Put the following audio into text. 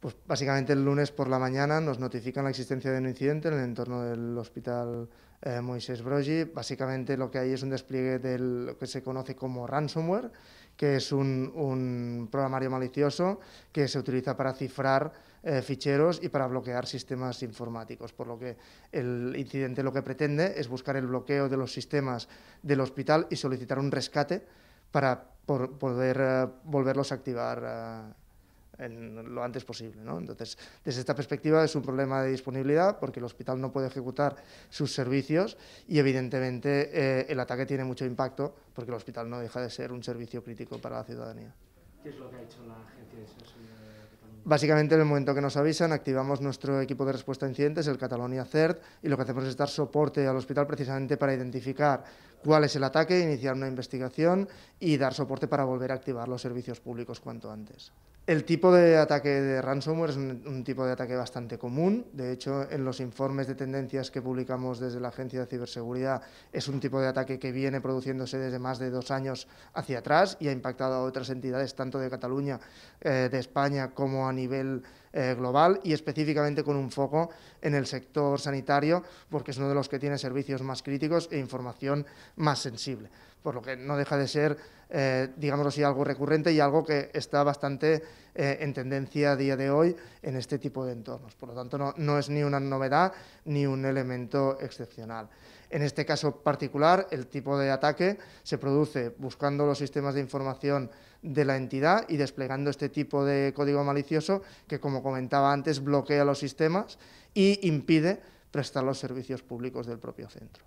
Pues básicamente el lunes por la mañana nos notifican la existencia de un incidente en el entorno del hospital eh, Moisés Brogi. Básicamente lo que hay es un despliegue de lo que se conoce como ransomware, que es un, programario malicioso que se utiliza para cifrar eh, ficheros y para bloquear sistemas informáticos, por lo que el incidente lo que pretende es buscar el bloqueo de los sistemas del hospital y solicitar un rescate para poder eh, volverlos a activar en lo antes posible. Entonces, desde esta perspectiva es un problema de disponibilidad porque el hospital no puede ejecutar sus servicios y evidentemente eh, el ataque tiene mucho impacto porque el hospital no deja de ser un servicio crítico para la ciudadanía. ¿Qué es lo que ha hecho la Agencia Básicamente, en el momento que nos avisan, activamos nuestro equipo de respuesta a incidentes, el Catalonia CERT, y lo que hacemos es dar soporte al hospital precisamente para identificar cuál es el ataque, iniciar una investigación y dar soporte para volver a activar los servicios públicos cuanto antes. El tipo de ataque de ransomware es un, tipo de ataque bastante común. De hecho, en los informes de tendencias que publicamos desde la Agencia de Ciberseguridad, es un tipo de ataque que viene produciéndose desde más de dos años hacia atrás y ha impactado a otras entidades, tanto de Cataluña, eh, de España, como a nivel eh, global y específicamente con un foco en el sector sanitario, porque es uno de los que tiene servicios más críticos e información más sensible. Por lo que no deja de ser, eh, digámoslo así, algo recurrente y algo que está bastante eh, en tendencia a día de hoy en este tipo de entornos. Por lo tanto, no es ni una novedad ni un elemento excepcional. En este caso particular, el tipo de ataque se produce buscando los sistemas de información de la entidad y desplegando este tipo de código malicioso que, como comentaba antes, bloquea los sistemas y impide prestar los servicios públicos del propio centro.